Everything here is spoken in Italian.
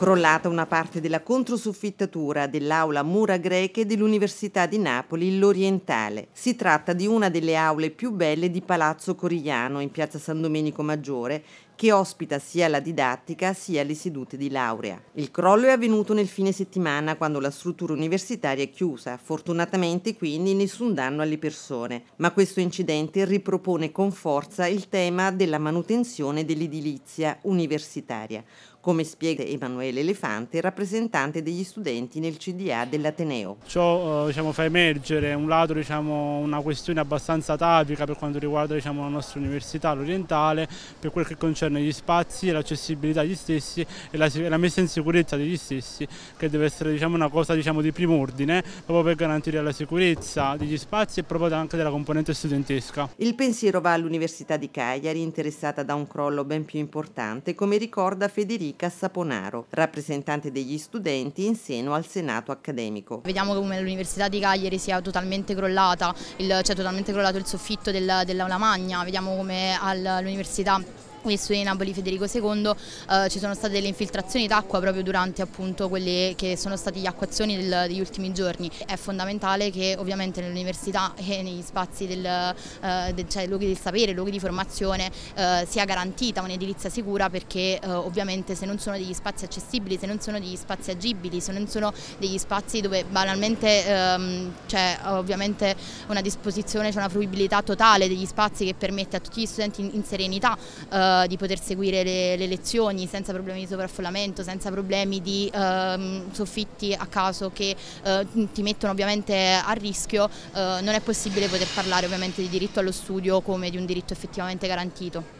Crollata una parte della controsuffittatura dell'aula Mura Greche dell'Università di Napoli l'Orientale. Si tratta di una delle aule più belle di Palazzo Corigliano in piazza San Domenico Maggiore che ospita sia la didattica sia le sedute di laurea. Il crollo è avvenuto nel fine settimana quando la struttura universitaria è chiusa, fortunatamente quindi nessun danno alle persone, ma questo incidente ripropone con forza il tema della manutenzione dell'edilizia universitaria, come spiega Emanuele Elefante, rappresentante degli studenti nel CDA dell'Ateneo. Ciò eh, diciamo, fa emergere un lato diciamo, una questione abbastanza atavica per quanto riguarda diciamo, la nostra università, l'orientale, per quel che concerne all'interno degli spazi, l'accessibilità degli stessi e la, la, messa in sicurezza degli stessi che deve essere diciamo, una cosa diciamo, di primo ordine proprio per garantire la sicurezza degli spazi e proprio anche della componente studentesca. Il pensiero va all'Università di Cagliari interessata da un crollo ben più importante come ricorda Federica Saponaro, rappresentante degli studenti in seno al Senato accademico. Vediamo come l'Università di Cagliari sia totalmente crollata, c'è cioè totalmente crollato il soffitto della, dell'aula magna, vediamo come all'università visto di Napoli Federico II eh, ci sono state delle infiltrazioni d'acqua proprio durante appunto quelli che sono state gli acquazioni del, degli ultimi giorni. È fondamentale che ovviamente nell'università e negli spazi del, eh, del, cioè, luoghi del sapere, luoghi di formazione eh, sia garantita un'edilizia sicura perché eh, ovviamente se non sono degli spazi accessibili, se non sono degli spazi agibili, se non sono degli spazi dove banalmente ehm, c'è ovviamente una disposizione, c'è una fruibilità totale degli spazi che permette a tutti gli studenti in, in serenità eh, eh, di poter seguire le, le, lezioni senza problemi di sovraffollamento, senza problemi di ehm, soffitti a caso che eh, ti mettono ovviamente a rischio, eh, non è possibile poter parlare ovviamente di diritto allo studio come di un diritto effettivamente garantito.